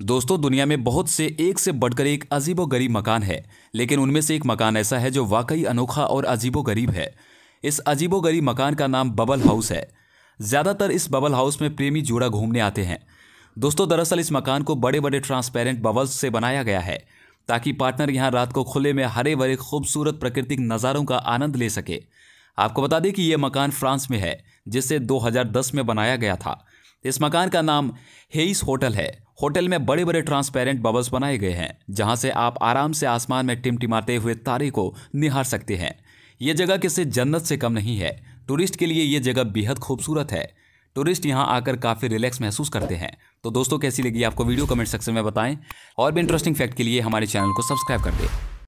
दोस्तों दुनिया में बहुत से एक से बढ़कर एक अजीबो गरीब मकान है लेकिन उनमें से एक मकान ऐसा है जो वाकई अनोखा और अजीबो गरीब है इस अजीबो गरीब मकान का नाम बबल हाउस है ज़्यादातर इस बबल हाउस में प्रेमी जोड़ा घूमने आते हैं दोस्तों दरअसल इस मकान को बड़े बड़े ट्रांसपेरेंट बबल्स से बनाया गया है ताकि पार्टनर यहाँ रात को खुले में हरे भरे खूबसूरत प्राकृतिक नज़ारों का आनंद ले सके आपको बता दें कि ये मकान फ्रांस में है जिसे 2010 में बनाया गया था इस मकान का नाम हेइस होटल है होटल में बड़े बड़े ट्रांसपेरेंट बबल्स बनाए गए हैं जहां से आप आराम से आसमान में टिमटिमाते हुए तारे को निहार सकते हैं ये जगह किसी जन्नत से कम नहीं है टूरिस्ट के लिए ये जगह बेहद खूबसूरत है टूरिस्ट यहाँ आकर काफ़ी रिलैक्स महसूस करते हैं तो दोस्तों कैसी लगी आपको वीडियो कमेंट सेक्शन में बताएं और भी इंटरेस्टिंग फैक्ट के लिए हमारे चैनल को सब्सक्राइब कर दें